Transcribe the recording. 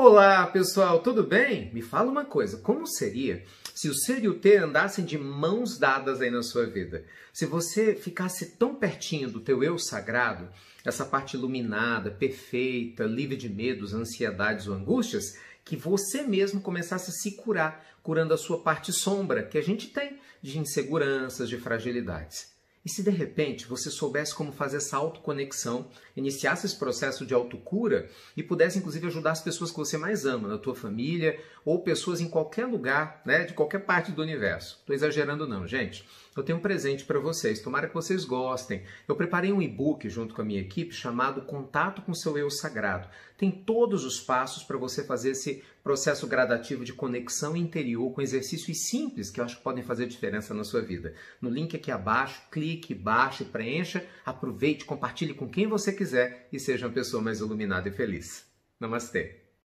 Olá pessoal, tudo bem? Me fala uma coisa: como seria se o ser e o ter andassem de mãos dadas aí na sua vida? Se você ficasse tão pertinho do teu eu sagrado, essa parte iluminada, perfeita, livre de medos, ansiedades ou angústias, que você mesmo começasse a se curar, curando a sua parte sombra que a gente tem de inseguranças, de fragilidades. E se de repente você soubesse como fazer essa autoconexão, iniciasse esse processo de autocura e pudesse inclusive ajudar as pessoas que você mais ama, na tua família ou pessoas em qualquer lugar, né, de qualquer parte do universo. Estou exagerando não, gente. Eu tenho um presente para vocês, tomara que vocês gostem. Eu preparei um e-book junto com a minha equipe chamado Contato com seu eu sagrado. Tem todos os passos para você fazer esse processo gradativo de conexão interior com exercícios simples que eu acho que podem fazer diferença na sua vida. No link aqui abaixo, clique clique, baixe, preencha, aproveite, compartilhe com quem você quiser e seja uma pessoa mais iluminada e feliz. Namastê!